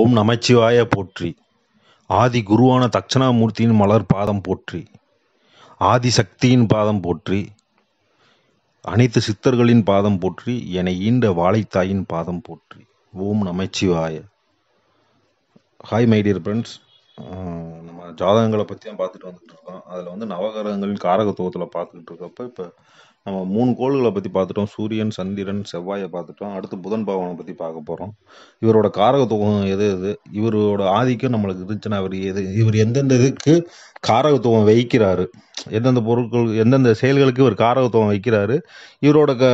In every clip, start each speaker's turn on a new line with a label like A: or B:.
A: ஓம் நமச்சிவாய போற்றி ஆதி குருவான தட்சணாமூர்த்தியின் மலர் பாதம் போற்றி ஆதி சக்தியின் பாதம் போற்றி அனைத்து சித்தர்களின் பாதம் போற்றி என்னை ஈண்ட வாழைத்தாயின் பாதம் போற்றி ஓம் நமச்சிவாய ஹாய் மை டியர் ஃப்ரெண்ட்ஸ் நம்ம ஜாதகங்களை பற்றி தான் பார்த்துட்டு வந்துட்டு இருக்கோம் அதில் வந்து நவகிரகங்களின் காரகத்துவத்தில் பார்த்துக்கிட்டு இருக்கப்போ இப்போ நம்ம மூணு கோள்களை பற்றி பார்த்துட்டோம் சூரியன் சந்திரன் செவ்வாயை பார்த்துட்டோம் அடுத்து புதன் பகவானை பற்றி பார்க்க போகிறோம் இவரோட காரகத்துவம் எது எது இவரோட ஆதிக்கம் நம்மளுக்கு இருந்துச்சுன்னா அவர் எது இவர் எந்தெந்த இதுக்கு காரகத்துவம் வைக்கிறாரு எந்தெந்த பொருட்கள் எந்தெந்த செயல்களுக்கு இவர் காரகத்துவம் வைக்கிறாரு இவரோட க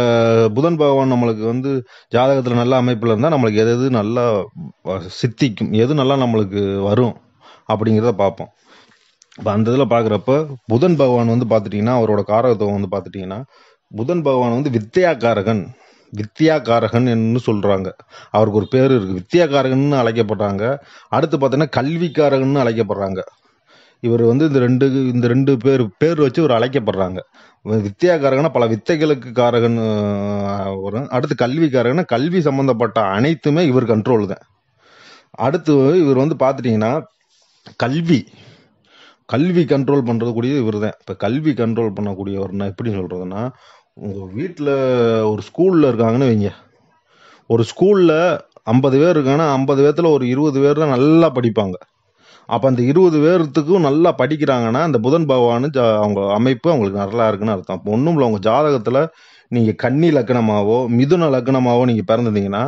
A: புதன் பகவான் நம்மளுக்கு வந்து ஜாதகத்தில் நல்ல அமைப்பில் இருந்தால் நம்மளுக்கு எது எது நல்லா சித்திக்கும் எது நல்லா நம்மளுக்கு வரும் அப்படிங்கிறத பார்ப்போம் இப்போ அந்த இதில் பார்க்குறப்ப புதன் பகவான் வந்து பார்த்துட்டிங்கன்னா அவரோட காரகத்துவம் வந்து பார்த்துட்டிங்கன்னா புதன் பகவான் வந்து வித்யாகாரகன் வித்யாகாரகன் என்று சொல்கிறாங்க அவருக்கு ஒரு பேர் இருக்குது வித்யாகாரகன் அழைக்கப்படுறாங்க அடுத்து பார்த்தீங்கன்னா கல்விக்காரகன் அழைக்கப்படுறாங்க இவர் வந்து இந்த ரெண்டு இந்த ரெண்டு பேர் பேர் வச்சு இவர் அழைக்கப்படுறாங்க வித்தியாகாரகனா பல வித்தைகளுக்கு காரகன் வரும் அடுத்து கல்விக்காரகனா கல்வி சம்மந்தப்பட்ட அனைத்துமே இவர் கண்ட்ரோல் தான் அடுத்து இவர் வந்து பார்த்துட்டிங்கன்னா கல்வி கல்வி கண்ட்ரோல் பண்ணுறது கூடிய இவர் தான் இப்போ கல்வி கண்ட்ரோல் பண்ணக்கூடியவர்னா எப்படி சொல்கிறதுனா உங்கள் வீட்டில் ஒரு ஸ்கூலில் இருக்காங்கன்னு வைங்க ஒரு ஸ்கூலில் ஐம்பது பேர் இருக்காங்கன்னா ஐம்பது பேர்த்தில் ஒரு இருபது பேர் தான் நல்லா படிப்பாங்க அப்போ அந்த இருபது பேர்த்துக்கும் நல்லா படிக்கிறாங்கன்னா அந்த புதன் பகவானு ஜா அவங்க அமைப்பு அவங்களுக்கு நல்லா இருக்குன்னு அர்த்தம் அப்போ ஒன்றும் இல்லை உங்கள் ஜாதகத்தில் நீங்கள் கன்னி லக்கணமாவோ மிதுன லக்கணமாவோ நீங்கள் பிறந்திருந்தீங்கன்னா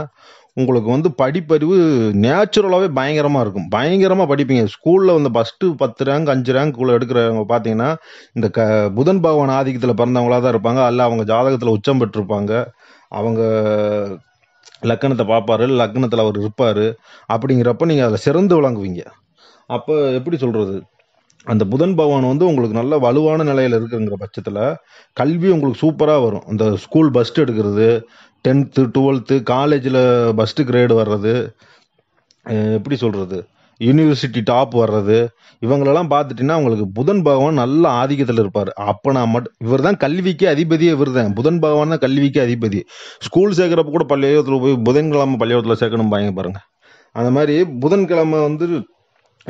A: உங்களுக்கு வந்து படிப்பறிவு நேச்சுரலாகவே பயங்கரமாக இருக்கும் பயங்கரமாக படிப்பீங்க ஸ்கூலில் வந்து ஃபஸ்ட்டு பத்து ரேங்க் அஞ்சு ரேங்க் உள்ள எடுக்கிறவங்க பார்த்தீங்கன்னா இந்த க புதன் பகவான் ஆதிக்கத்தில் பிறந்தவங்களாக தான் இருப்பாங்க அல்ல அவங்க ஜாதகத்தில் உச்சம் பெற்றிருப்பாங்க அவங்க லக்கணத்தை பார்ப்பாரு லக்னத்தில் அவர் இருப்பார் அப்படிங்கிறப்ப நீங்கள் அதில் சிறந்து விளங்குவீங்க அப்போ எப்படி சொல்கிறது அந்த புதன் பகவான் வந்து உங்களுக்கு நல்ல வலுவான நிலையில் இருக்குங்கிற பட்சத்தில் கல்வி உங்களுக்கு சூப்பராக வரும் அந்த ஸ்கூல் பஸ்ட் எடுக்கிறது டென்த்து டுவெல்த்து காலேஜில் ஃபஸ்ட்டு கிரேடு வர்றது எப்படி சொல்கிறது யூனிவர்சிட்டி டாப் வர்றது இவங்களெல்லாம் பார்த்துட்டிங்கன்னா அவங்களுக்கு புதன் பகவான் நல்ல ஆதிக்கத்தில் இருப்பார் அப்போ நான் மட்டும் இவர் தான் கல்விக்கு அதிபதியே இவர் தான் புதன் பகவான் தான் கல்விக்கு அதிபதி ஸ்கூல் சேர்க்குறப்ப கூட பள்ளியோகத்தில் போய் புதன்கிழமை பள்ளியோகத்தில் சேர்க்கணும் பாருங்க பாருங்கள் அந்த மாதிரி புதன்கிழமை வந்து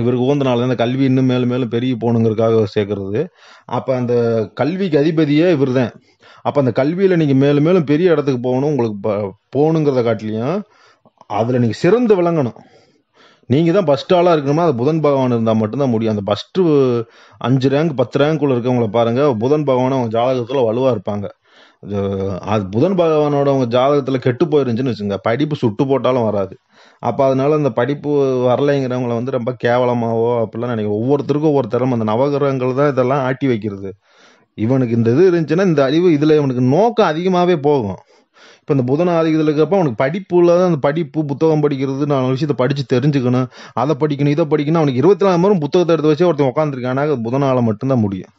A: இவருக்கு ஊந்தனால இந்த கல்வி இன்னும் மேலும் மேலும் பெரிய போகணுங்கிறதுக்காக சேர்க்கறது அப்போ அந்த கல்விக்கு அதிபதியே இவர் தான் அப்போ அந்த கல்வியில் நீங்கள் மேலும் மேலும் பெரிய இடத்துக்கு போகணும் உங்களுக்கு போகணுங்கிறத காட்டிலையும் அதில் நீங்கள் சிறந்து விளங்கணும் நீங்கள் தான் ஃபஸ்ட் ஆளாக இருக்கணும்னா அது புதன் பகவான் இருந்தால் மட்டும்தான் முடியும் அந்த ஃபஸ்ட்டு அஞ்சு ரேங்க் பத்து ரேங்க்குள்ளே இருக்கவங்கள பாருங்கள் புதன் பகவான் அவங்க ஜாதகத்தில் வலுவாக இருப்பாங்க அது புதன் பகவானோட அவங்க ஜாதகத்தில் கெட்டு போயிருந்துச்சுன்னு வச்சுங்க படிப்பு சுட்டு போட்டாலும் வராது அப்போ அதனால அந்த படிப்பு வரலைங்கிறவங்கள வந்து ரொம்ப கேவலமாகவோ அப்படிலாம் நினைக்கிறோம் ஒவ்வொருத்தருக்கும் ஒவ்வொரு திறம அந்த நவகிரகங்கள் தான் இதெல்லாம் ஆட்டி வைக்கிறது இவனுக்கு இந்த இது இருந்துச்சுன்னா இந்த அறிவு இதில் இவனுக்கு நோக்கம் அதிகமாகவே போகும் இப்போ இந்த புதன ஆதிக்கத்தில் இருக்கிறப்ப அவனுக்கு படிப்பு தான் அந்த படிப்பு புத்தகம் படிக்கிறது நான் விஷயத்தை படித்து தெரிஞ்சுக்கணும் அதை படிக்கணும் இதை படிக்கணும் அவனுக்கு இருபத்தி நாலு மரம் புத்தகத்தை எடுத்து வச்சு ஒருத்தன் உட்காந்துருக்கானாக்க புதனால் மட்டும்தான் முடியும்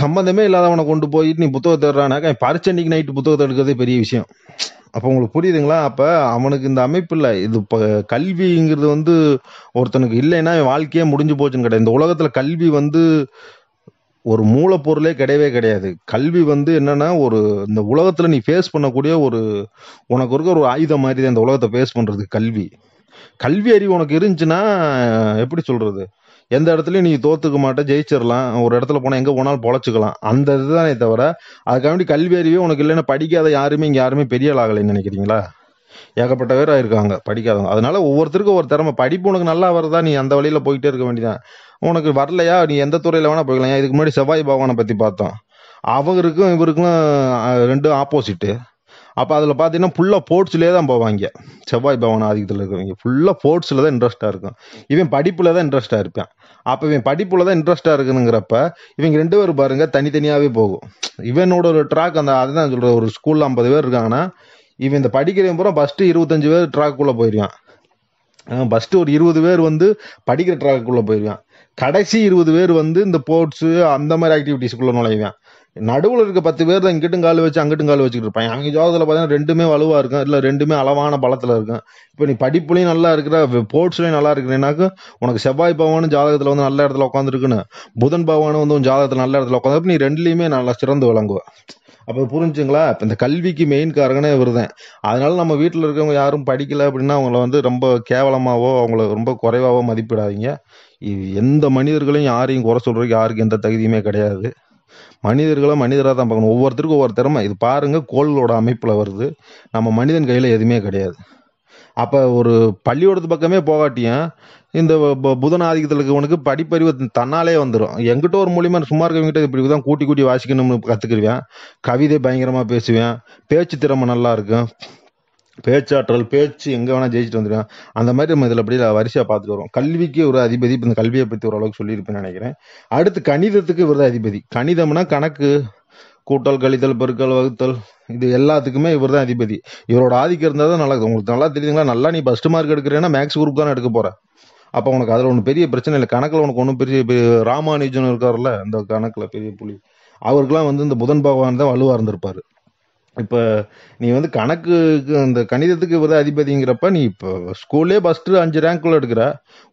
A: சம்மந்தமே இல்லாதவனை கொண்டு போயிட்டு நீ புத்தகத்தை எடுறானாக்கா பரிச்சன்னைக்கு நைட்டு புத்தகத்தை எடுக்கிறதே பெரிய விஷயம் அப்போ உங்களுக்கு புரியுதுங்களா அப்போ அவனுக்கு இந்த அமைப்பு இல்லை இது இப்போ கல்விங்கிறது வந்து ஒருத்தனுக்கு இல்லைன்னா வாழ்க்கையே முடிஞ்சு போச்சுன்னு கிடையாது இந்த உலகத்தில் கல்வி வந்து ஒரு மூலப்பொருளே கிடையவே கிடையாது கல்வி வந்து என்னன்னா ஒரு இந்த உலகத்துல நீ ஃபேஸ் பண்ணக்கூடிய ஒரு உனக்கு இருக்க ஒரு ஆயுதம் மாதிரி தான் இந்த உலகத்தை ஃபேஸ் பண்றது கல்வி கல்வி அறிவு உனக்கு இருந்துச்சுன்னா எப்படி சொல்றது எந்த இடத்துலையும் நீ தோத்துக்க மாட்டே ஜெயிச்சிடலாம் ஒரு இடத்துல போனால் எங்கே போனாலும் பொழைச்சிக்கலாம் அந்த இதுதானே தவிர அதுக்காண்டி கல்வி அறிவே உனக்கு இல்லைன்னா படிக்காத யாருமே இங்கே யாருமே பெரிய ஆகலைன்னு நினைக்கிறீங்களா ஏகப்பட்ட பேரா இருக்காங்க படிக்காதவங்க அதனால ஒவ்வொருத்தருக்கும் ஒரு திறமை படிப்பு உனக்கு நல்லா வரதா நீ அந்த வழியில் போய்கிட்டே இருக்க வேண்டியதான் உனக்கு வரலையா நீ எந்த துறையில் வேணால் போய்க்கலாம் இதுக்கு முன்னாடி செவ்வாய் பகவானை பற்றி பார்த்தோம் அவருக்கும் இவருக்கும் ரெண்டும் ஆப்போசிட்டு அப்போ அதில் பார்த்தீங்கன்னா ஃபுல்லாக போர்ட்ஸ்லயே தான் போவாங்க செவ்வாய் பவன் ஆதிக்கத்தில் இருக்கிறவங்க ஃபுல்லாக ஸ்போர்ட்ஸில் தான் இன்ட்ரெஸ்ட்டாக இருக்கும் இவன் படிப்பில் தான் இன்ட்ரெஸ்ட்டாக இருப்பேன் அப்போ இவன் படிப்புல தான் இன்ட்ரெஸ்டாக இருக்குங்கிறப்ப இவங்க ரெண்டு பேரும் பாருங்க தனித்தனியாகவே போகும் இவனோட ஒரு ட்ராக் அந்த அதுதான் சொல்கிற ஒரு ஸ்கூலில் ஐம்பது பேர் இருக்காங்கன்னா இவன் இந்த படிக்கிறவன் பூரா ஃபஸ்ட்டு இருபத்தஞ்சு பேர் ட்ராக்குள்ளே போயிடுவான் ஃபஸ்ட்டு ஒரு இருபது பேர் வந்து படிக்கிற ட்ராக்குள்ளே போயிடுவான் கடைசி இருபது பேர் வந்து இந்த ஸ்போர்ட்ஸு அந்த மாதிரி ஆக்டிவிட்டீஸ்க்குள்ளே நுழைவான் நடுவில் இருக்க பத்து பேர் தான் இங்கிட்டும் கால் வச்சு அங்கிட்டும் கால் வச்சுட்டு இருப்பேன் அவங்க ஜாதகத்தில் பார்த்தீங்கன்னா ரெண்டுமே வலுவாக இருக்கும் இல்லை ரெண்டுமே அளவான பலத்தில் இருக்கும் இப்போ நீ படிப்புலையும் நல்லா இருக்கிற ஸ்போர்ட்ஸ்லையும் நல்லா இருக்கிறேனாக்க உனக்கு செவ்வாய் பவானும் ஜாதகத்தில் வந்து நல்ல இடத்துல உட்காந்துருக்குன்னு புதன் பவானும் வந்து உன் ஜாதகத்தில் நல்ல இடத்துல உட்காந்துருப்ப நீ ரெண்டுலேயுமே நல்லா சிறந்து விளங்குவேன் அப்போ புரிஞ்சுங்களா இப்போ இந்த கல்விக்கு மெயின் காரங்கனே விருதேன் அதனால நம்ம வீட்டில் இருக்கவங்க யாரும் படிக்கல அப்படின்னா அவங்கள வந்து ரொம்ப கேவலமாகவோ அவங்கள ரொம்ப குறைவாகவோ மதிப்பிடாதீங்க எந்த மனிதர்களையும் யாரையும் குறை சொல்கிறதுக்கு யாருக்கும் எந்த தகுதியுமே கிடையாது மனிதர்களை மனிதராக தான் பார்க்கணும் ஒவ்வொருத்தருக்கும் ஒவ்வொரு திறமை இது பாருங்கள் கோளோட அமைப்பில் வருது நம்ம மனிதன் கையில் எதுவுமே கிடையாது அப்போ ஒரு பள்ளியோடது பக்கமே போகாட்டியும் இந்த புதன் ஆதிக்கத்தில் இருக்கவனுக்கு படிப்பறிவு தன்னாலே வந்துடும் எங்கிட்ட ஒரு மூலியமாக சும்மா இருக்கவங்கிட்ட இப்படி தான் கூட்டி கூட்டி வாசிக்கணும்னு கற்றுக்கிடுவேன் கவிதை பயங்கரமாக பேசுவேன் பேச்சு திறமை நல்லா இருக்கும் பேச்சாற்றல் பேச்சு எங்கே வேணால் ஜெயிச்சுட்டு வந்துடுவேன் அந்த மாதிரி நம்ம இதில் அப்படியே வரிசையாக பார்த்துட்டு வரோம் கல்விக்கு ஒரு அதிபதி இப்போ இந்த கல்வியை பற்றி ஓரளவுக்கு சொல்லியிருப்பேன்னு நினைக்கிறேன் அடுத்து கணிதத்துக்கு இவர் தான் அதிபதி கணிதம்னா கணக்கு கூட்டல் கழித்தல் பெருக்கல் வகுத்தல் இது எல்லாத்துக்குமே இவர் தான் அதிபதி இவரோட ஆதிக்கம் இருந்தால் தான் நல்லா உங்களுக்கு நல்லா தெரியுதுங்களா நல்லா நீ ஃபஸ்ட் மார்க் எடுக்கிறேன்னா மேக்ஸ் குரூப் தானே எடுக்க போகிற அப்போ உனக்கு அதில் ஒன்றும் பெரிய பிரச்சனை இல்லை கணக்கில் உனக்கு ஒன்றும் பெரிய ராமானுஜன் இருக்காருல்ல அந்த கணக்கில் பெரிய புலி அவருக்கெல்லாம் வந்து இந்த புதன் பகவான் தான் வலுவாக இருந்திருப்பாரு இப்போ நீ வந்து கணக்குக்கு அந்த கணிதத்துக்கு வந்து அதிபதிங்கிறப்ப நீ இப்போ ஸ்கூல்லே ஃபஸ்ட்டு அஞ்சு ரேங்க்குள்ள எடுக்கிற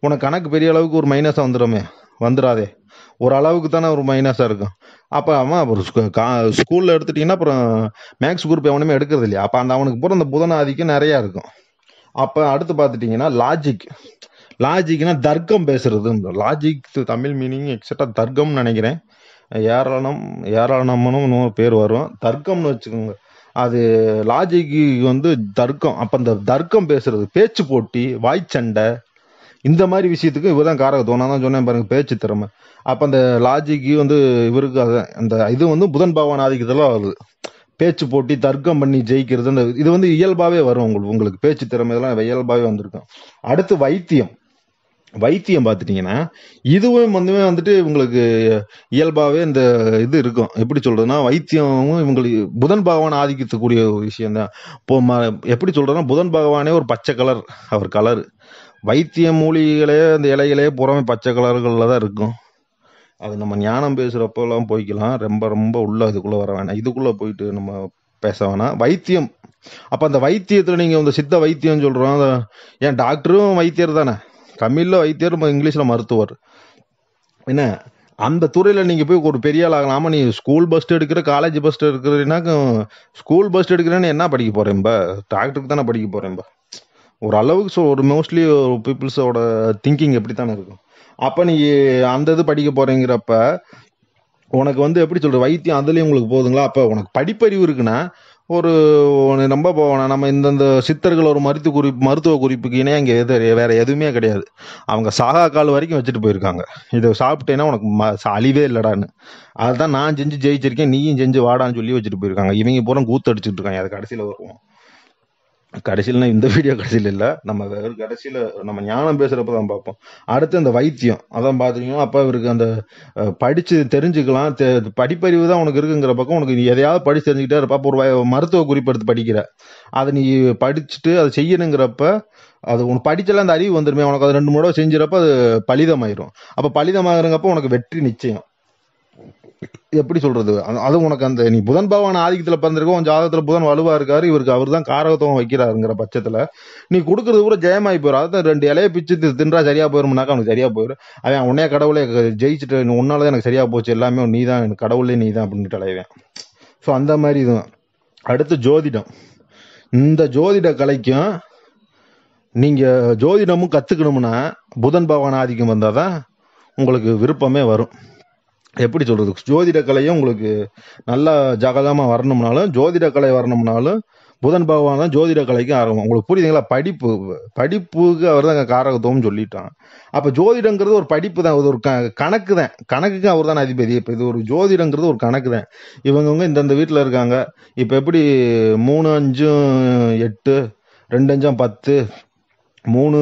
A: உனக்கு கணக்கு பெரிய அளவுக்கு ஒரு மைனஸாக வந்துடுமே வந்துடாதே ஒரு அளவுக்கு தானே ஒரு மைனஸாக இருக்கும் அப்போ அவன் அப்புறம் ஸ்கூலில் எடுத்துட்டிங்கன்னா அப்புறம் மேக்ஸ் குரூப் எவனுமே எடுக்கிறது இல்லையா அப்போ அந்த அவனுக்கு பூரா அந்த புதன அதிகம் நிறையா இருக்கும் அப்போ அடுத்து பார்த்துட்டிங்கன்னா லாஜிக் லாஜிக்னா தர்க்கம் பேசுறது லாஜிக் தமிழ் மீனிங் எக்ஸட்ரா தர்க்கம்னு நினைக்கிறேன் ஏராளம் ஏராளமனும் பேர் வரும் தர்க்கம்னு வச்சுக்கோங்க அது லாஜிக்கு வந்து தர்க்கம் அப்போ அந்த தர்க்கம் பேசுறது பேச்சு போட்டி வாய்ச்சண்டை இந்த மாதிரி விஷயத்துக்கு இவர் தான் காரக தான் சொன்னேன் பாருங்க பேச்சு திறமை அப்போ அந்த லாஜிக்கு வந்து இவருக்கு அந்த இது வந்து புதன் பகவான் ஆதிக்கத்தில் வருது பேச்சு போட்டி தர்க்கம் பண்ணி ஜெயிக்கிறது அந்த இது வந்து இயல்பாகவே வரும் உங்களுக்கு உங்களுக்கு பேச்சு திறமை இதெல்லாம் இயல்பாகவே வந்திருக்கும் அடுத்து வைத்தியம் வைத்தியம் பார்த்துட்டிங்கன்னா இதுவும் வந்துமே வந்துட்டு உங்களுக்கு இயல்பாகவே இந்த இது இருக்கும் எப்படி சொல்கிறதுனா வைத்தியமும் இவங்களுக்கு புதன் பகவான் ஆதிக்கத்துக்கூடிய ஒரு விஷயந்தான் இப்போ ம எப்படி சொல்கிறதுனா புதன் பகவானே ஒரு பச்சை கலர் அவர் கலர் வைத்திய மூலிகளே அந்த இலைகளே புறமே பச்சை கலர்களில் தான் இருக்கும் அது நம்ம ஞானம் பேசுகிறப்பெல்லாம் போய்க்கலாம் ரொம்ப ரொம்ப உள்ள அதுக்குள்ளே வர வேணாம் இதுக்குள்ளே போயிட்டு நம்ம பேச வேணாம் வைத்தியம் அப்போ அந்த வைத்தியத்தில் நீங்கள் இந்த சித்த வைத்தியம் சொல்கிறோம் ஏன் டாக்டரும் வைத்தியர் தானே தமிழில் வைத்தியர் இங்கிலீஷில் மருத்துவர் என்ன அந்த துறையில் நீங்கள் போய் ஒரு பெரிய ஆள் ஆகலாம் நீ ஸ்கூல் பஸ் எடுக்கிற காலேஜ் பஸ் எடுக்கிறீன்னா ஸ்கூல் பஸ் எடுக்கிறேன்னு என்ன படிக்க போறேன்பா டாக்டருக்கு தானே படிக்க போறேன்பா ஒரு அளவுக்கு ஸோ ஒரு மோஸ்ட்லி ஒரு பீப்புள்ஸோட திங்கிங் எப்படி தானே இருக்கும் அப்போ நீ அந்த இது படிக்க போகிறேங்கிறப்ப உனக்கு வந்து எப்படி சொல்ற வைத்தியம் அதுலேயும் உங்களுக்கு போதுங்களா அப்போ உனக்கு படிப்பறிவு இருக்குன்னா ஒரு நம்ப போவானா நம்ம இந்தந்த சித்தர்கள் ஒரு மருத்துவ குறிப்பு மருத்துவ குறிப்புக்கு இணைய இங்கே எது வேற எதுவுமே கிடையாது அவங்க சாகா கால் வரைக்கும் வச்சுட்டு போயிருக்காங்க இதை சாப்பிட்டேன்னா உனக்கு அழிவே இல்லடான்னு அதுதான் நான் செஞ்சு ஜெயிச்சிருக்கேன் நீயும் செஞ்சு வாடான்னு சொல்லி வச்சுட்டு போயிருக்காங்க இவங்க பூரா கூத்து அடிச்சுட்டு இருக்காங்க அது கடைசியில் வருவோம் கடைசியில்னா இந்த வீடியோ கடைசியில் இல்லை நம்ம வெறும் கடைசியில் நம்ம ஞானம் பேசுகிறப்ப தான் பார்ப்போம் அடுத்து அந்த வைத்தியம் அதான் பார்த்தீங்கன்னா அப்போ இவருக்கு அந்த படித்து தெரிஞ்சுக்கலாம் தெ படிப்பறிவு தான் உனக்கு இருக்குங்கிற பக்கம் உனக்கு நீ எதையாவது படித்து தெரிஞ்சுக்கிட்டே இருப்பா அப்போ ஒரு மருத்துவ குறிப்பெடுத்து படிக்கிற அதை நீ படிச்சுட்டு அதை செய்யணுங்கிறப்ப அது உனக்கு படிச்சலாம் அந்த அறிவு வந்துருமே உனக்கு அது ரெண்டு மூணு செஞ்சுறப்ப அது பலிதமாயிரும் அப்போ பலிதமாகிறங்கப்போ உனக்கு வெற்றி நிச்சயம் எப்படி சொல்றது அது உனக்கு அந்த நீ புதன் பகவான் ஆதிக்கத்துல பிறந்திருக்கோ உன் ஜாதகத்துல புதன் வலுவா இருக்காரு இவருக்கு அவர் தான் காரகத்துவம் வைக்கிறாருங்கிற பட்சத்துல நீ கொடுக்கறது கூட ஜெயமாயி போயிடும் அதான் ரெண்டு இலைய பிச்சு தின்றா சரியா போயிரும்னாக்கா அவனுக்கு சரியா போயிடும் அவன் உன்னைய கடவுளே ஜெயிச்சுட்டு உன்னாலதான் எனக்கு சரியா போச்சு எல்லாமே நீ தான் எனக்கு கடவுளே நீ தான் அப்படின்ட்டு அலைவேன் ஸோ அந்த மாதிரி இதுதான் அடுத்து ஜோதிடம் இந்த ஜோதிட கலைக்கும் நீங்க ஜோதிடமும் கத்துக்கணும்னா புதன் பகவான் ஆதிக்கம் வந்தாதான் உங்களுக்கு விருப்பமே வரும் எப்படி சொல்றது ஜோதிட கலையும் உங்களுக்கு நல்லா ஜகதமா வரணும்னாலும் ஜோதிட கலை வரணும்னாலும் புதன் பகவான் தான் ஜோதிட கலைக்கும் ஆரம்பம் உங்களுக்கு புரியுதுங்களா படிப்பு படிப்புக்கு அவர் தான் காரகத்துவம்னு சொல்லிட்டான் அப்போ ஜோதிடங்கிறது ஒரு படிப்பு தான் ஒரு கணக்கு தான் கணக்குக்கு அவர் தான் அதிபதி இப்போ இது ஒரு ஜோதிடங்கிறது ஒரு கணக்கு தான் இவங்கவுங்க இந்தந்த வீட்டில் இருக்காங்க இப்போ எப்படி மூணு அஞ்சும் எட்டு ரெண்டு அஞ்சும் பத்து மூணு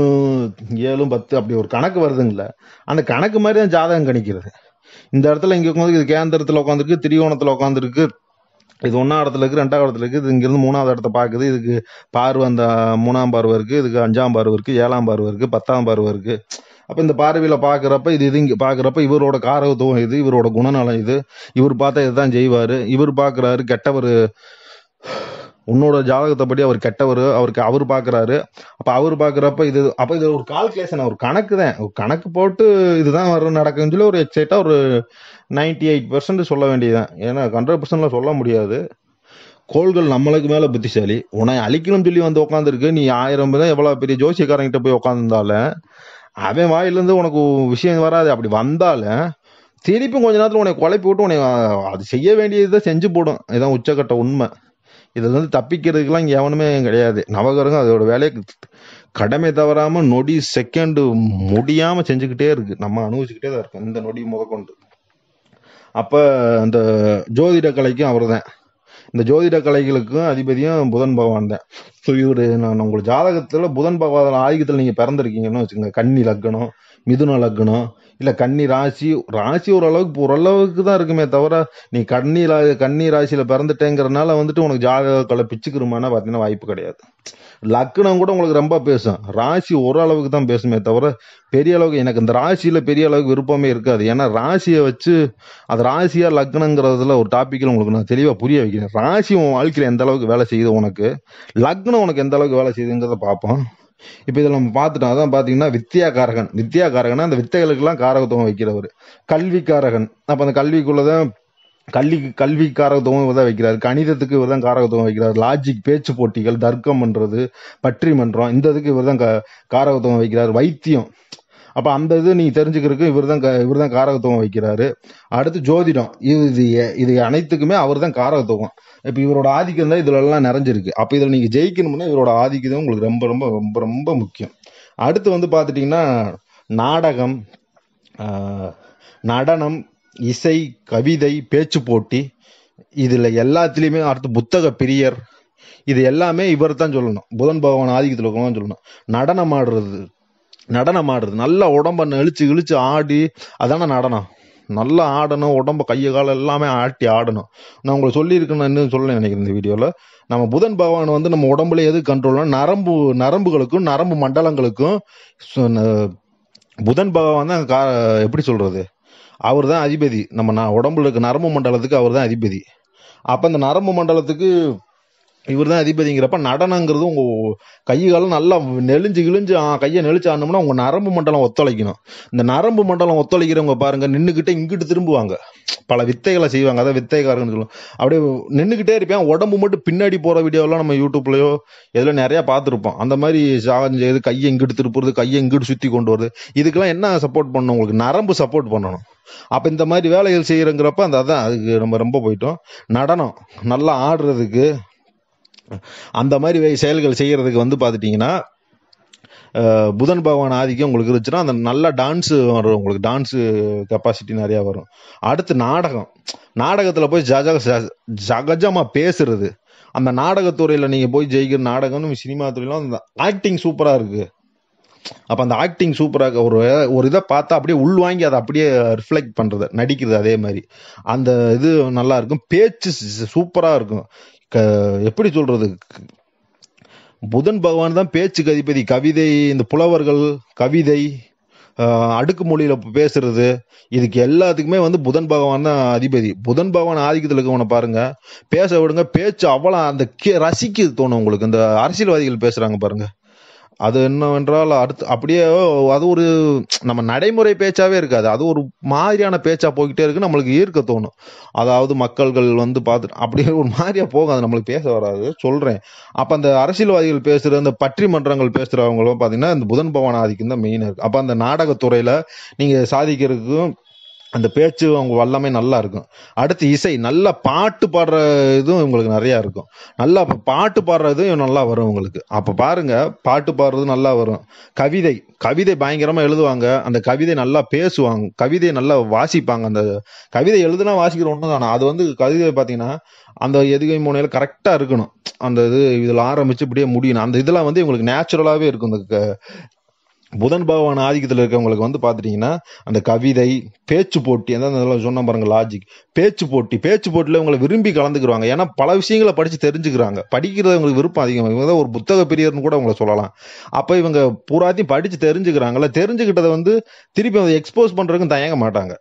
A: ஏழும் பத்து அப்படி ஒரு கணக்கு வருதுங்களே அந்த கணக்கு மாதிரி தான் ஜாதகம் கணிக்கிறது இந்த இடத்துல இங்கே உட்காந்து இது கேந்திரத்தில் உட்காந்துருக்கு திரிகோணத்தில் உட்காந்துருக்கு இது ஒன்றாம் இடத்துல இருக்குது ரெண்டாம் இடத்துல இருக்குது இது இங்கேருந்து மூணாவது இடத்த பார்க்குது இதுக்கு பார்வை அந்த மூணாம் பார்வை இருக்குது இதுக்கு அஞ்சாம் பார்வை இருக்குது ஏழாம் பார்வை இருக்குது பத்தாம் பார்வை இருக்குது அப்போ இந்த பார்வையில் பார்க்குறப்ப இது இது இங்கே பார்க்குறப்ப இவரோட காரகத்துவம் இது இவரோட குணநலம் இது இவர் பார்த்தா இதுதான் செய்வார் இவர் பார்க்குறாரு கெட்டவர் உன்னோட ஜாதகத்தை படி அவர் கெட்டவர் அவருக்கு அவர் பார்க்குறாரு அப்போ அவர் பார்க்குறப்ப இது அப்போ இது ஒரு கால்குலேஷன் ஒரு கணக்கு தான் ஒரு கணக்கு போட்டு இதுதான் வர நடக்குன்னு சொல்லி ஒரு எக்ஸைட்டாக ஒரு நைன்டி எயிட் பெர்சன்ட் சொல்ல வேண்டியதுதான் ஏன்னா ஹண்ட்ரட் பர்சன்ட்லாம் சொல்ல முடியாது கோள்கள் நம்மளுக்கு மேலே புத்திசாலி உன்னை அழிக்கணும்னு சொல்லி வந்து உட்காந்துருக்கு நீ ஆயிரம் தான் எவ்வளோ பெரிய ஜோசியக்காரங்கிட்ட போய் உட்காந்துருந்தாலும் அவன் வாயிலேருந்து உனக்கு விஷயம் வராது அப்படி வந்தாலும் திருப்பி கொஞ்ச நேரத்தில் உனக்கு குழப்பி விட்டு உனக்கு அது செய்ய வேண்டியது தான் செஞ்சு போடும் இதுதான் உச்சக்கட்ட உண்மை தப்பிக்கிறதுக்கெல்லாம் தப்பிக்கிறதுக்கெலாம் எவனுமே கிடையாது நவகரகம் அதோட வேலையை கடமை தவறாமல் நொடி செகண்ட் முடியாமல் செஞ்சுக்கிட்டே இருக்குது நம்ம அனுபவிச்சுக்கிட்டே தான் இருக்கும் இந்த நொடி முதற்கொண்டு அப்போ அந்த ஜோதிட கலைக்கும் அவர் தான் இந்த ஜோதிட கலைகளுக்கும் அதிபதியும் புதன் பகவான் தான் ஸோ இவர் நான் உங்களுக்கு ஜாதகத்தில் புதன் பகவான் ஆயுதத்துல நீங்கள் பிறந்திருக்கீங்கன்னு வச்சுக்கோங்க கன்னி லக்னம் மிதுன லக்னம் இல்லை கன்னி ராசி ராசி ஓரளவுக்கு ஓரளவுக்கு தான் இருக்குமே தவிர நீ கன்னி கன்னி ராசியில் பிறந்துட்டேங்கிறதுனால வந்துட்டு உனக்கு ஜாதகக்கலை பிச்சுக்கிறமான பார்த்தீங்கன்னா வாய்ப்பு கிடையாது லக்னம் கூட உங்களுக்கு ரொம்ப பேசும் ராசி ஓரளவுக்கு தான் பேசுமே தவிர பெரிய அளவுக்கு எனக்கு இந்த ராசியில் பெரிய அளவுக்கு விருப்பமே இருக்காது ஏன்னா ராசியை வச்சு அது ராசியாக லக்னங்கிறதுல ஒரு டாப்பிக்கில் உங்களுக்கு நான் தெளிவாக புரிய வைக்கிறேன் ராசி உன் வாழ்க்கையில் எந்த அளவுக்கு வேலை செய்யுது உனக்கு லக்னம் உனக்கு எந்த அளவுக்கு வேலை செய்யுதுங்கிறத பார்ப்போம் இப்போ இதில் நம்ம பார்த்துட்டோம் அதான் பார்த்தீங்கன்னா வித்தியாகாரகன் வித்தியாகாரகனா அந்த வித்தைகளுக்கெல்லாம் காரகத்துவம் வைக்கிறவர் கல்விக்காரகன் அப்போ அந்த கல்விக்குள்ளே தான் கல்விக்கு கல்வி காரகத்துவம் இவர் தான் வைக்கிறார் கணிதத்துக்கு இவர் தான் காரகத்துவம் வைக்கிறார் லாஜிக் பேச்சு போட்டிகள் தர்க்கம் பண்ணுறது பற்றி மன்றம் இந்த இதுக்கு இவர் தான் காரகத்துவம் வைக்கிறார் வைத்தியம் அப்போ அந்த இது நீ தெரிஞ்சுக்கிறதுக்கு இவர் தான் இவர் தான் காரகத்துவம் வைக்கிறாரு அடுத்து ஜோதிடம் இது இது அனைத்துக்குமே அவர் தான் காரகத்துவம் இப்போ இவரோட ஆதிக்கம் தான் எல்லாம் நிறைஞ்சிருக்கு அப்போ இதில் நீங்கள் ஜெயிக்கணும்னா இவரோட ஆதிக்கம் உங்களுக்கு ரொம்ப ரொம்ப ரொம்ப ரொம்ப முக்கியம் அடுத்து வந்து பார்த்துட்டிங்கன்னா நாடகம் நடனம் இசை கவிதை பேச்சு போட்டி இதில் எல்லாத்துலயுமே அடுத்து புத்தக பிரியர் இது எல்லாமே இவர் தான் சொல்லணும் புதன் பகவான் ஆதிக்கத்தில் சொல்லணும் நடனம் ஆடுறது நடனம் ஆடுறது நல்லா உடம்ப நெளிச்சு இழிச்சு ஆடி அதான நடனம் நல்லா ஆடணும் உடம்ப கையை காலம் எல்லாமே ஆட்டி ஆடணும் நான் உங்களை சொல்லியிருக்கேன்னு சொல்ல நினைக்கிறேன் இந்த வீடியோவில் நம்ம புதன் பகவான் வந்து நம்ம உடம்புல எது கண்ட்ரோல்னா நரம்பு நரம்புகளுக்கும் நரம்பு மண்டலங்களுக்கும் புதன் பகவான் தான் எப்படி சொல்றது அவர் தான் அதிபதி நம்ம நான் உடம்புல இருக்க நரம்பு மண்டலத்துக்கு அவர் தான் அதிபதி அப்போ அந்த நரம்பு மண்டலத்துக்கு இவர் தான் அதிபதிங்கிறப்ப நடனங்கிறது உங்க கை காலம் நல்லா நெளிஞ்சு கிழிஞ்சு கையை நெளிச்சு ஆனோம்னா உங்க நரம்பு மண்டலம் ஒத்துழைக்கணும் இந்த நரம்பு மண்டலம் ஒத்துழைக்கிறவங்க பாருங்க நின்றுக்கிட்டே இங்கிட்டு திரும்புவாங்க பல வித்தைகளை செய்வாங்க அதான் வித்தைக்காரங்கன்னு சொல்லுவோம் அப்படியே நின்றுக்கிட்டே இருப்பேன் உடம்பு மட்டும் பின்னாடி போற வீடியோலாம் நம்ம யூடியூப்லயோ எதுல நிறைய பார்த்துருப்போம் அந்த மாதிரி இது கையை இங்கிட்டு திருப்புறது கையை இங்கிட்டு சுத்தி கொண்டு வருது இதுக்கெல்லாம் என்ன சப்போர்ட் பண்ணணும் உங்களுக்கு நரம்பு சப்போர்ட் பண்ணணும் அப்போ இந்த மாதிரி வேலைகள் செய்கிறங்கிறப்ப அந்த அதான் அதுக்கு நம்ம ரொம்ப போயிட்டோம் நடனம் நல்லா ஆடுறதுக்கு அந்த மாதிரி செயல்கள் செய்கிறதுக்கு வந்து பார்த்துட்டிங்கன்னா புதன் பகவான் ஆதிக்கம் உங்களுக்கு இருந்துச்சுன்னா அந்த நல்லா டான்ஸு வரும் உங்களுக்கு டான்ஸு கெப்பாசிட்டி நிறையா வரும் அடுத்து நாடகம் நாடகத்தில் போய் ஜஜக ஜகஜமாக பேசுறது அந்த நாடகத்துறையில் நீங்கள் போய் ஜெயிக்கிற நாடகம்னு சினிமா துறையிலாம் அந்த ஆக்டிங் சூப்பராக இருக்குது அப்போ அந்த ஆக்டிங் சூப்பராக ஒரு ஒரு இதை பார்த்தா அப்படியே உள்வாங்கி அதை அப்படியே ரிஃப்ளெக்ட் பண்ணுறது நடிக்கிறது அதே மாதிரி அந்த இது நல்லா இருக்கும் பேச்சு சூப்பராக இருக்கும் க எப்படி சொல்றது புதன் பகவான் தான் பேச்சுக்கு அதிபதி கவிதை இந்த புலவர்கள் கவிதை அடுக்கு மொழியில பேசுறது இதுக்கு எல்லாத்துக்குமே வந்து புதன் பகவான் தான் அதிபதி புதன் பகவான் ஆதிக்கத்தில் இருக்கவனை பாருங்க பேச விடுங்க பேச்சு அவ்வளோ அந்த ரசிக்க தோணும் உங்களுக்கு இந்த அரசியல்வாதிகள் பேசுறாங்க பாருங்க அது என்னவென்றால் அடுத்து அப்படியே அது ஒரு நம்ம நடைமுறை பேச்சாவே இருக்காது அது ஒரு மாதிரியான பேச்சா போய்கிட்டே இருக்கு நம்மளுக்கு ஈர்க்க தோணும் அதாவது மக்கள்கள் வந்து பார்த்து அப்படியே ஒரு மாதிரியா போகும் அது நம்மளுக்கு பேச வராது சொல்றேன் அப்ப அந்த அரசியல்வாதிகள் பேசுற அந்த பற்றி மன்றங்கள் பேசுறவங்களும் பாத்தீங்கன்னா இந்த புதன் பவன் ஆதிக்கம் தான் மெயினா இருக்கு அப்ப அந்த நாடகத்துறையில நீங்க சாதிக்கிறதுக்கும் அந்த பேச்சு அவங்க வல்லமே நல்லா இருக்கும் அடுத்து இசை நல்லா பாட்டு பாடுற இதுவும் இவங்களுக்கு நிறையா இருக்கும் நல்லா பாட்டு பாடுறதும் நல்லா வரும் உங்களுக்கு அப்போ பாருங்க பாட்டு பாடுறது நல்லா வரும் கவிதை கவிதை பயங்கரமாக எழுதுவாங்க அந்த கவிதை நல்லா பேசுவாங்க கவிதையை நல்லா வாசிப்பாங்க அந்த கவிதை எழுதுனா வாசிக்கிற ஒன்று தானே அது வந்து கவிதை பார்த்தீங்கன்னா அந்த எதுகை மூணையில் கரெக்டாக இருக்கணும் அந்த இது இதில் ஆரம்பிச்சு இப்படியே முடியணும் அந்த இதெல்லாம் வந்து இவங்களுக்கு நேச்சுரலாகவே இருக்கும் இந்த புதன் பகவான் ஆதிக்கத்தில் இருக்கவங்களுக்கு வந்து பார்த்துட்டிங்கன்னா அந்த கவிதை பேச்சு போட்டி அந்த சொன்ன பாருங்க லாஜிக் பேச்சு போட்டி பேச்சு போட்டியில் இவங்களை விரும்பி கலந்துக்குவாங்க ஏன்னா பல விஷயங்களை படித்து தெரிஞ்சுக்கிறாங்க படிக்கிறது அவங்களுக்கு விருப்பம் அதிகமாக இவங்க ஒரு புத்தக பிரியர்னு கூட அவங்களை சொல்லலாம் அப்போ இவங்க பூராத்தையும் படித்து தெரிஞ்சுக்கிறாங்கல்ல தெரிஞ்சுக்கிட்டதை வந்து திருப்பி அதை எக்ஸ்போஸ் பண்ணுறதுக்கும் தயங்க மாட்டாங்க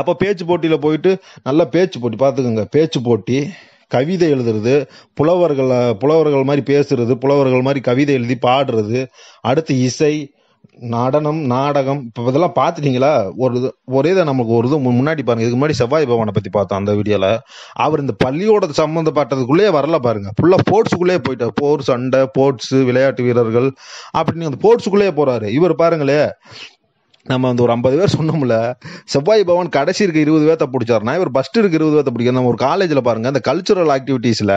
A: அப்போ பேச்சு போட்டியில் போயிட்டு நல்லா பேச்சு போட்டி பார்த்துக்கோங்க பேச்சு போட்டி கவிதை எழுதுறது புலவர்களை புலவர்கள் மாதிரி பேசுறது புலவர்கள் மாதிரி கவிதை எழுதி பாடுறது அடுத்து இசை நடனம் நாடகம் இப்போ இதெல்லாம் பார்த்துட்டீங்களா ஒரு இது ஒரே இதை நமக்கு ஒரு இது முன்னாடி பாருங்க இதுக்கு முன்னாடி செவ்வாய் பவனை பற்றி பார்த்தோம் அந்த வீடியோவில் அவர் இந்த பள்ளியோட சம்மந்தப்பட்டதுக்குள்ளேயே வரல பாருங்க ஃபுல்லாக ஸ்போர்ட்ஸுக்குள்ளேயே போயிட்டார் போர் சண்டை ஸ்போர்ட்ஸு விளையாட்டு வீரர்கள் அப்படின்னு அந்த ஸ்போர்ட்ஸுக்குள்ளேயே போறாரு இவர் பாருங்களே நம்ம வந்து ஒரு ஐம்பது பேர் சொன்னோம்ல செவ்வாய் பவன் கடைசி இருக்க இருபது பேர்த்த பிடிச்சாருனா இவர் ஃபர்ஸ்ட் இருக்க இருபது பேர்த்த பிடிக்கும் நம்ம ஒரு காலேஜில் பாருங்க அந்த கல்ச்சுரல் ஆக்டிவிட்டீஸில்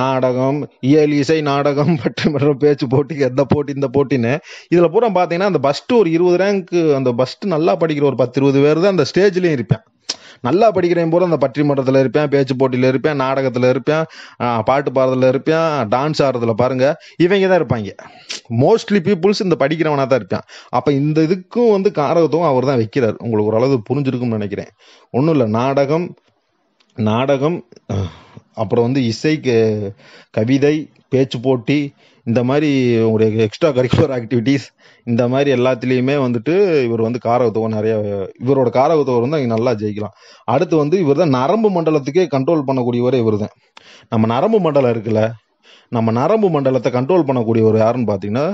A: நாடகம் இயல் இசை நாடகம் பட்டு மற்றும் பேச்சு போட்டி எந்த போட்டி இந்த போட்டின்னு இதில் பூரா பார்த்தீங்கன்னா அந்த ஃபஸ்ட்டு ஒரு இருபது ரேங்க்கு அந்த ஃபஸ்ட்டு நல்லா படிக்கிற ஒரு பத்து இருபது பேர் தான் அந்த ஸ்டேஜ்லேயும் இருப்பேன் நல்லா படிக்கிறேன் போல அந்த பட்டிமன்றத்தில் இருப்பேன் பேச்சு போட்டியில் இருப்பேன் நாடகத்தில் இருப்பேன் பாட்டு பாடுறதுல இருப்பேன் டான்ஸ் ஆடுறதுல பாருங்க இவங்க தான் இருப்பாங்க மோஸ்ட்லி பீப்புள்ஸ் இந்த படிக்கிறவனாக தான் இருப்பான் அப்போ இந்த இதுக்கும் வந்து காரகத்தும் அவர் தான் வைக்கிறார் உங்களுக்கு ஓரளவு புரிஞ்சிருக்கும்னு நினைக்கிறேன் ஒன்றும் இல்லை நாடகம் நாடகம் அப்புறம் வந்து இசை கவிதை பேச்சு போட்டி இந்த மாதிரி உங்களுடைய எக்ஸ்ட்ரா கரிக்குலர் ஆக்டிவிட்டீஸ் இந்த மாதிரி எல்லாத்துலேயுமே வந்துட்டு இவர் வந்து காரகத்துவம் நிறைய இவரோட காரகத்துவம் வந்து அங்கே நல்லா ஜெயிக்கலாம் அடுத்து வந்து இவர் தான் நரம்பு மண்டலத்துக்கே கண்ட்ரோல் பண்ணக்கூடியவர் இவர் தான் நம்ம நரம்பு மண்டலம் இருக்குல்ல நம்ம நரம்பு மண்டலத்தை கண்ட்ரோல் பண்ணக்கூடியவர் யாருன்னு பார்த்தீங்கன்னா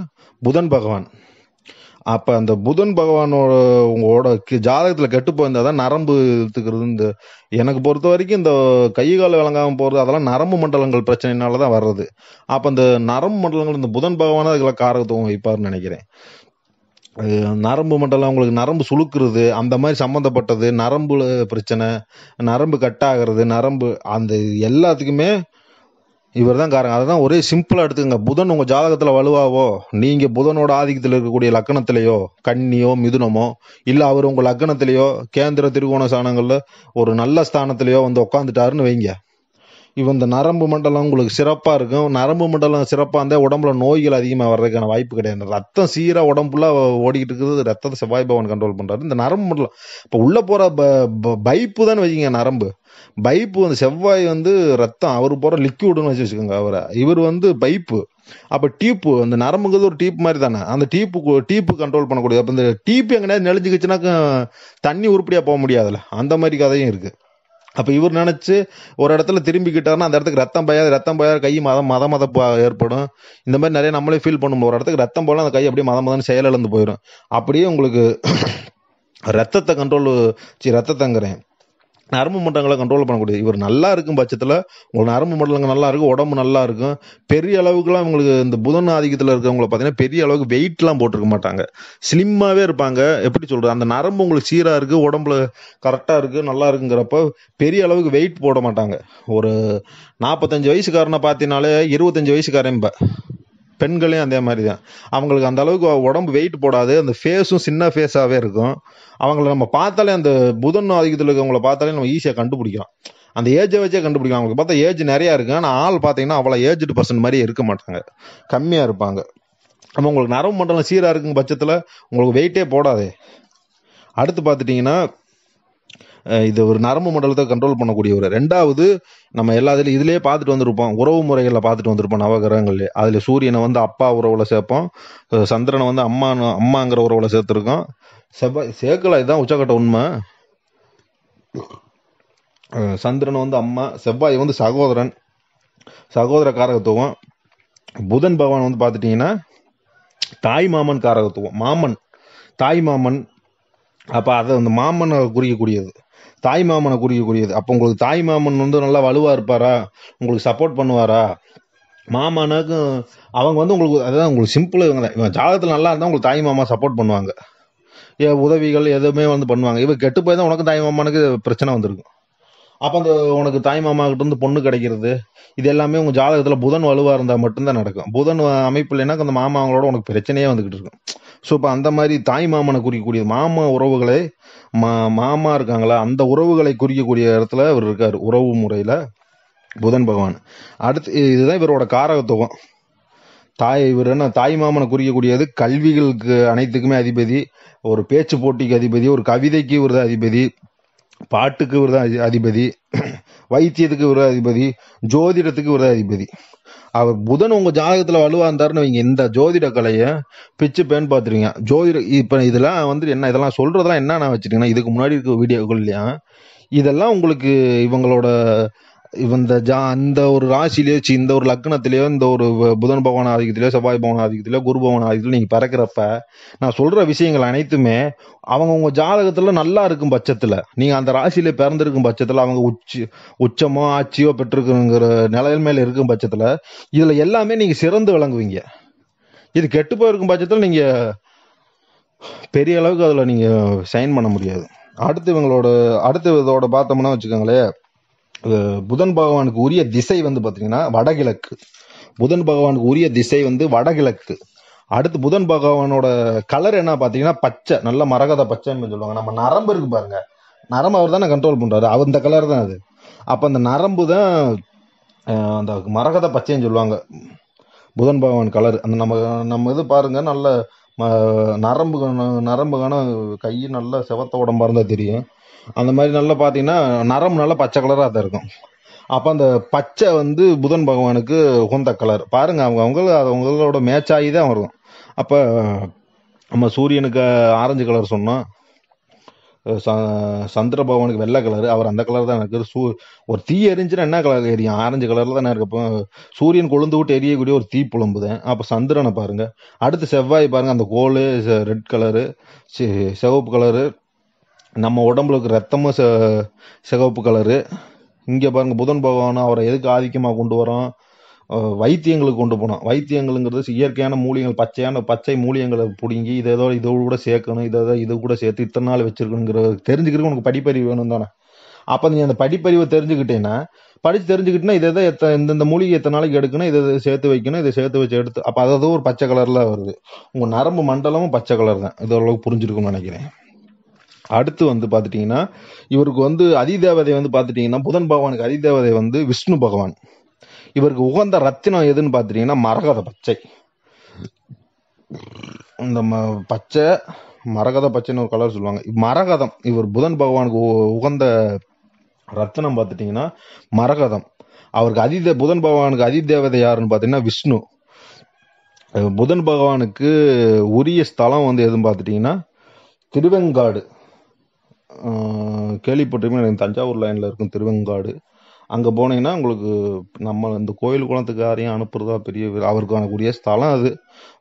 A: புதன் பகவான் அப்ப அந்த புதன் பகவானோட உங்களோட ஜாதகத்துல கெட்டு போயிருந்தா தான் நரம்பு இழுத்துக்கிறது இந்த எனக்கு பொறுத்த வரைக்கும் இந்த கை கால் விளங்காம போறது அதெல்லாம் நரம்பு மண்டலங்கள் பிரச்சனைனால தான் வர்றது அப்ப இந்த நரம்பு மண்டலங்கள் இந்த புதன் பகவானா அதுக்குள்ள காரகத்துவம் வைப்பாருன்னு நினைக்கிறேன் நரம்பு மண்டலம் உங்களுக்கு நரம்பு சுழுக்கிறது அந்த மாதிரி சம்மந்தப்பட்டது நரம்புல பிரச்சனை நரம்பு கட் ஆகிறது நரம்பு அந்த எல்லாத்துக்குமே இவர் தான் காரணம் அதை தான் ஒரே சிம்பிளாக எடுத்துக்கங்க புதன் உங்கள் ஜாதகத்தில் வலுவாவோ நீங்கள் புதனோட ஆதிக்கத்தில் இருக்கக்கூடிய லக்கணத்திலேயோ கன்னியோ மிதுனமோ இல்லை அவர் உங்கள் லக்கணத்திலேயோ கேந்திர திருகோண சாணங்களில் ஒரு நல்ல ஸ்தானத்திலேயோ வந்து உட்காந்துட்டாருன்னு வைங்க இவன் இந்த நரம்பு மண்டலம் உங்களுக்கு சிறப்பாக இருக்கும் நரம்பு மண்டலம் சிறப்பாக இருந்தால் உடம்புல நோய்கள் அதிகமாக வர்றதுக்கான வாய்ப்பு கிடையாது ரத்தம் சீராக உடம்புல ஓடிக்கிட்டு இருக்கிறது ரத்தத்தை செவ்வாய் பவன் கண்ட்ரோல் பண்ணுறாரு இந்த நரம்பு மண்டலம் இப்போ உள்ளே போகிற ப பைப்பு தானே வைக்கிங்க நரம்பு பைப்பு வந்து செவ்வாய் வந்து ரத்தம் அவர் போகிற லிக்யூடுன்னு வச்சு வச்சுக்கோங்க அவரை இவர் வந்து பைப்பு அப்போ டீப்பு அந்த நரம்புங்கிறது ஒரு டீப் மாதிரி தானே அந்த டீப்பு டீப்பு கண்ட்ரோல் பண்ணக்கூடிய அப்ப இந்த டீப் எங்கேயாவது நெளிஞ்சிக்கிச்சுனாக்கா தண்ணி உருப்படியாக போக முடியாதுல்ல அந்த மாதிரி கதையும் இருக்குது அப்போ இவர் நினச்சி ஒரு இடத்துல திரும்பிக்கிட்டாருன்னா அந்த இடத்துக்கு ரத்தம் பயாது ரத்தம் பயாது கை மதம் மத மதப்பாக ஏற்படும் இந்த மாதிரி நிறைய நம்மளே ஃபீல் பண்ணும்போது ஒரு இடத்துக்கு ரத்தம் போல அந்த கை அப்படியே மதம் மதம்னு செயலிழந்து போயிடும் அப்படியே உங்களுக்கு ரத்தத்தை கண்ட்ரோல் சி ரத்தத்தங்கிறேன் நரம்பு மண்டலங்களை கண்ட்ரோல் பண்ணக்கூடியது இவர் நல்லா இருக்கும் பட்சத்தில் உங்கள் நரம்பு மண்டலங்கள் நல்லா இருக்கும் உடம்பு நல்லா இருக்கும் பெரிய அளவுக்குலாம் உங்களுக்கு இந்த புதன் ஆதிக்கத்தில் இருக்கிறவங்கள பார்த்தீங்கன்னா பெரிய அளவுக்கு வெயிட்லாம் போட்டிருக்க மாட்டாங்க ஸ்லிம்மாகவே இருப்பாங்க எப்படி சொல்கிறது அந்த நரம்பு உங்களுக்கு சீராக இருக்குது உடம்புல கரெக்டாக இருக்குது நல்லா இருக்குங்கிறப்ப பெரிய அளவுக்கு வெயிட் போட மாட்டாங்க ஒரு நாற்பத்தஞ்சு வயசுக்காரனை பார்த்தீங்கனாலே இருபத்தஞ்சி வயசுக்காரன் இப்போ பெண்களையும் அதே மாதிரி தான் அவங்களுக்கு அந்த அளவுக்கு உடம்பு வெயிட் போடாது அந்த ஃபேஸும் சின்ன ஃபேஸாகவே இருக்கும் அவங்கள நம்ம பார்த்தாலே அந்த புதன் ஆதிக்கத்தில் இருக்கவங்கள பார்த்தாலே நம்ம ஈஸியாக கண்டுபிடிக்கலாம் அந்த ஏஜை வச்சே கண்டுபிடிக்கலாம் அவங்களுக்கு பார்த்தா ஏஜ் நிறையா இருக்கு ஆனால் ஆள் பார்த்தீங்கன்னா அவ்வளோ ஏஜ்டு பர்சன் மாதிரி இருக்க மாட்டாங்க கம்மியாக இருப்பாங்க நம்ம உங்களுக்கு நரம்பு மண்டலம் சீராக இருக்கும் பட்சத்தில் உங்களுக்கு வெயிட்டே போடாதே அடுத்து பார்த்துட்டிங்கன்னா இது ஒரு நரம்பு மண்டலத்தை கண்ட்ரோல் பண்ணக்கூடிய ஒரு ரெண்டாவது நம்ம எல்லா இதுலேயே பார்த்துட்டு வந்திருப்போம் உறவு முறைகளில் பார்த்துட்டு வந்திருப்போம் நவகிரகங்கள் அதில் சூரியனை வந்து அப்பா உறவில் சேர்ப்போம் சந்திரனை வந்து அம்மா அம்மாங்கிற உறவில் சேர்த்துருக்கோம் செவ்வாய் சேர்க்கல இதுதான் உச்சக்கட்ட உண்மை சந்திரன் வந்து அம்மா செவ்வாய் வந்து சகோதரன் சகோதர காரகத்துவம் புதன் பகவான் வந்து பார்த்துட்டிங்கன்னா தாய் மாமன் காரகத்துவம் மாமன் தாய் மாமன் அப்போ அதை அந்த மாமனை குறிக்கக்கூடியது தாய் மாமனை குறிக்கக்கூடியது அப்போ உங்களுக்கு தாய் மாமன் வந்து நல்லா வலுவாக இருப்பாரா உங்களுக்கு சப்போர்ட் பண்ணுவாரா மாமானாக்கும் அவங்க வந்து உங்களுக்கு அதான் உங்களுக்கு சிம்பிள் இவங்க தான் இவன் ஜாதகத்தில் நல்லா இருந்தால் உங்களுக்கு தாய் மாமா சப்போர்ட் பண்ணுவாங்க உதவிகள் எதுவுமே வந்து பண்ணுவாங்க இவன் கெட்டு போய் தான் உனக்கு தாய் மாமனுக்கு பிரச்சனை வந்திருக்கும் அப்போ அந்த உனக்கு தாய் கிட்ட இருந்து பொண்ணு கிடைக்கிறது இது எல்லாமே உங்கள் ஜாதகத்துல புதன் வலுவாக இருந்தால் மட்டும்தான் நடக்கும் புதன் அமைப்பு இல்லைன்னா அந்த மாமா அவங்களோட உனக்கு பிரச்சனையே வந்துக்கிட்டு இருக்கும் ஸோ இப்போ அந்த மாதிரி தாய் மாமனை குறிக்கக்கூடிய மாமா உறவுகளை மா மாமா இருக்காங்களா அந்த உறவுகளை குறிக்கக்கூடிய இடத்துல இவர் இருக்கார் உறவு முறையில் புதன் பகவான் அடுத்து இதுதான் இவரோட காரகத்துவம் தாய் இவர் என்ன தாய் மாமனை குறிக்கக்கூடியது கல்விகளுக்கு அனைத்துக்குமே அதிபதி ஒரு பேச்சு போட்டிக்கு அதிபதி ஒரு கவிதைக்கு இவர் அதிபதி பாட்டுக்கு இவர் தான் அதிபதி வைத்தியத்துக்கு இவர் அதிபதி ஜோதிடத்துக்கு இவர் அதிபதி அவர் புதன் உங்க ஜாதகத்துல வலுவா இருந்தாருன்னு நீங்க இந்த ஜோதிட கலையை பிச்சு பேன் பார்த்துருவீங்க ஜோதிட இப்ப இதெல்லாம் வந்து என்ன இதெல்லாம் சொல்றதெல்லாம் என்ன நான் வச்சிருக்கீங்கன்னா இதுக்கு முன்னாடி இருக்க இல்லையா இதெல்லாம் உங்களுக்கு இவங்களோட இந்த ஜா அந்த ஒரு ராசியிலேயோ இந்த ஒரு லக்னத்திலேயோ இந்த ஒரு புதன் பகவான் ஆதிக்கத்திலேயோ செவ்வாய் பகவான் ஆதிக்கத்திலேயோ குரு பகவான் ஆதிக்கத்திலோ நீங்கள் பிறக்கிறப்ப நான் சொல்கிற விஷயங்கள் அனைத்துமே அவங்க உங்க ஜாதகத்தில் நல்லா இருக்கும் பட்சத்தில் நீங்கள் அந்த ராசியில பிறந்திருக்கும் பட்சத்தில் அவங்க உச்சி உச்சமோ ஆட்சியோ பெற்றிருக்குங்கிற மேல இருக்கும் பட்சத்தில் இதில் எல்லாமே நீங்கள் சிறந்து விளங்குவீங்க இது கெட்டு போயிருக்கும் பட்சத்தில் நீங்கள் பெரிய அளவுக்கு அதில் நீங்கள் சைன் பண்ண முடியாது அடுத்து இவங்களோட அடுத்த இதோட பார்த்தோம்னா வச்சுக்கோங்களேன் புதன் பகவானுக்கு உரிய திசை வந்து பார்த்தீங்கன்னா வடகிழக்கு புதன் பகவானுக்கு உரிய திசை வந்து வடகிழக்கு அடுத்து புதன் பகவானோட கலர் என்ன பார்த்தீங்கன்னா பச்சை நல்ல மரகத பச்சைன்னு சொல்லுவாங்க நம்ம நரம்பு இருக்கு பாருங்க நரம்பு அவர் தானே கண்ட்ரோல் பண்ணுறாரு அவர் இந்த கலர் தான் அது அப்போ அந்த நரம்பு தான் அந்த மரகத பச்சைன்னு சொல்லுவாங்க புதன் பகவான் கலர் அந்த நம்ம நம்ம இது பாருங்க நல்ல நரம்பு நரம்புக்கான கை நல்ல செவத்த உடம்பா இருந்தால் தெரியும் அந்த மாதிரி நல்லா பார்த்தீங்கன்னா நரம்பு நல்லா பச்சை கலராக தான் இருக்கும் அப்போ அந்த பச்சை வந்து புதன் பகவானுக்கு உகந்த கலர் பாருங்கள் அவங்க அது அவங்களோட மேட்சாகி தான் வரும் அப்போ நம்ம சூரியனுக்கு ஆரஞ்சு கலர் சொன்னோம் சந்திர பகவானுக்கு வெள்ளை கலர் அவர் அந்த கலர் தான் இருக்குது சூ ஒரு தீ எரிஞ்சுன்னா என்ன கலர் எரியும் ஆரஞ்சு கலரில் தானே இருக்கு அப்போ சூரியன் கொழுந்து விட்டு எரியக்கூடிய ஒரு தீ புலம்புதேன் அப்போ சந்திரனை பாருங்கள் அடுத்து செவ்வாய் பாருங்கள் அந்த கோல் ரெட் கலரு சிவப்பு கலரு நம்ம உடம்புல இருக்கிற ரத்தமும் சிகப்பு கலரு இங்கே பாருங்கள் புதன் பகவான் அவரை எதுக்கு ஆதிக்கமாக கொண்டு வரோம் வைத்தியங்களுக்கு கொண்டு போனோம் வைத்தியங்களுங்கிறது இயற்கையான மூலியங்கள் பச்சையான பச்சை மூலியங்களை பிடுங்கி இதை ஏதோ இதோடு கூட சேர்க்கணும் இதை இது கூட சேர்த்து இத்தனை நாள் வச்சிருக்கணுங்கிற தெரிஞ்சுக்கிறதுக்கு உனக்கு படிப்பறிவு வேணும் தானே அப்போ நீ அந்த படிப்பறிவை தெரிஞ்சுக்கிட்டேன்னா படித்து தெரிஞ்சுக்கிட்டேன்னா இதை தான் எத்தனை இந்தந்த மூலிகை எத்தனை நாளைக்கு எடுக்கணும் இதை சேர்த்து வைக்கணும் இதை சேர்த்து வச்சு எடுத்து அப்போ அதோ ஒரு பச்சை கலரில் வருது உங்கள் நரம்பு மண்டலமும் பச்சை கலர் தான் அளவுக்கு புரிஞ்சிருக்கும்னு நினைக்கிறேன் அடுத்து வந்து பார்த்துட்டிங்கன்னா இவருக்கு வந்து அதிதேவதை வந்து பார்த்துட்டிங்கன்னா புதன் பகவானுக்கு அதிதேவதை வந்து விஷ்ணு பகவான் இவருக்கு உகந்த ரத்தினம் எதுன்னு பார்த்துட்டிங்கன்னா மரகத பச்சை இந்த ம பச்சை மரகத பச்சைன்னு ஒரு கலர் சொல்லுவாங்க மரகதம் இவர் புதன் பகவானுக்கு உகந்த ரத்தினம் பார்த்துட்டிங்கன்னா மரகதம் அவருக்கு அதிதே புதன் பகவானுக்கு அதிதேவதை யாருன்னு பார்த்தீங்கன்னா விஷ்ணு புதன் பகவானுக்கு உரிய ஸ்தலம் வந்து எதுன்னு பார்த்துட்டிங்கன்னா திருவெங்காடு கேள்விப்பட்டிருப்பீங்க எனக்கு தஞ்சாவூர் லைனில் இருக்கும் திருவெங்காடு அங்கே போனீங்கன்னா உங்களுக்கு நம்ம இந்த கோயில் குளத்துக்கு யாரையும் அனுப்புறதா பெரிய அவருக்கான கூடிய ஸ்தலம் அது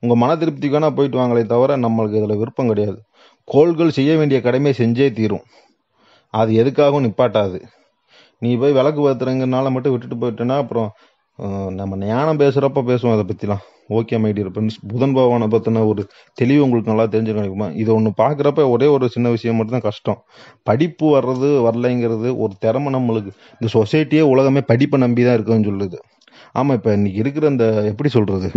A: உங்கள் மன திருப்திக்கு வேணால் போயிட்டு வாங்களே தவிர நம்மளுக்கு இதில் விருப்பம் கிடையாது கோள்கள் செய்ய வேண்டிய கடமையை செஞ்சே தீரும் அது எதுக்காகவும் நிப்பாட்டாது நீ போய் விளக்கு பார்த்துறங்கிறனால மட்டும் விட்டுட்டு போயிட்டேன்னா அப்புறம் நம்ம ஞானம் பேசுகிறப்ப பேசுவோம் அதை பற்றிலாம் ஓகே மை டியர் ஃப்ரெண்ட்ஸ் புதன் பகவானை பற்றின ஒரு தெளிவு உங்களுக்கு நல்லா தெரிஞ்சு கிடைக்குமா இதை ஒன்று பார்க்குறப்ப ஒரே ஒரு சின்ன விஷயம் மட்டும்தான் கஷ்டம் படிப்பு வர்றது வரலைங்கிறது ஒரு திறமை நம்மளுக்கு இந்த சொசைட்டியே உலகமே படிப்பை நம்பி தான் இருக்குன்னு சொல்லுது ஆமாம் இப்போ இன்றைக்கி இருக்கிற இந்த எப்படி சொல்கிறது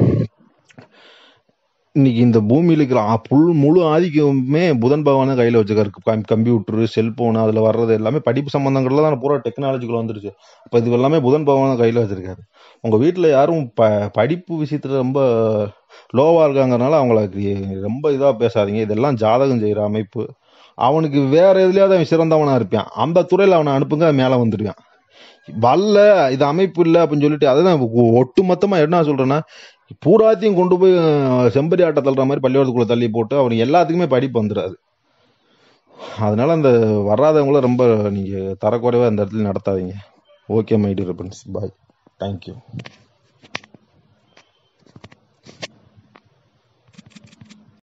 A: இன்னைக்கு இந்த பூமியில் இருக்கிற புல் முழு ஆதிக்கமே புதன் பகவானை கையில் வச்சுக்காரு கம்ப்யூட்டரு செல்போனு அதில் வர்றது எல்லாமே படிப்பு சம்மந்தங்கள்ல தான் பூரா டெக்னாலஜிக்குள்ள வந்துருச்சு அப்போ இது எல்லாமே புதன் பகவானை கையில் வச்சிருக்காரு உங்கள் வீட்டில் யாரும் ப படிப்பு விஷயத்தில் ரொம்ப லோவாக இருக்காங்கிறனால அவங்களுக்கு ரொம்ப இதாக பேசாதீங்க இதெல்லாம் ஜாதகம் செய்கிற அமைப்பு அவனுக்கு வேற எதுலையாவது அவன் சிறந்தவனாக இருப்பான் அந்த துறையில் அவனை அனுப்புங்க மேலே வந்துடுவான் வரல இது அமைப்பு இல்லை அப்படின்னு சொல்லிட்டு அதுதான் ஒட்டு மொத்தமாக என்ன சொல்கிறேன்னா பூராத்தையும் கொண்டு போய் செம்பரி ஆட்டை தள்ளுற மாதிரி பள்ளிக்கூடத்துக்குள்ளே தள்ளி போட்டு அவனுக்கு எல்லாத்துக்குமே படிப்பு வந்துடாது அதனால அந்த வராதவங்கள ரொம்ப நீங்கள் தரக்குறைவாக அந்த இடத்துல நடத்தாதீங்க okay my dear dear bye Thank you.